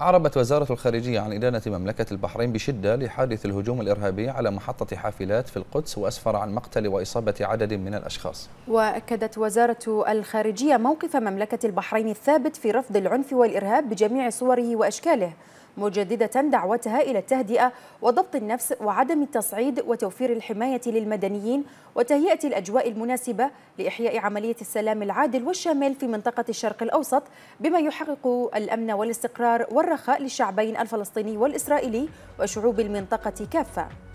أعربت وزارة الخارجية عن إدانة مملكة البحرين بشدة لحادث الهجوم الإرهابي على محطة حافلات في القدس وأسفر عن مقتل وإصابة عدد من الأشخاص وأكدت وزارة الخارجية موقف مملكة البحرين الثابت في رفض العنف والإرهاب بجميع صوره وأشكاله مجددة دعوتها إلى التهدئة وضبط النفس وعدم التصعيد وتوفير الحماية للمدنيين وتهيئة الأجواء المناسبة لإحياء عملية السلام العادل والشامل في منطقة الشرق الأوسط بما يحقق الأمن والاستقرار والرخاء للشعبين الفلسطيني والإسرائيلي وشعوب المنطقة كافة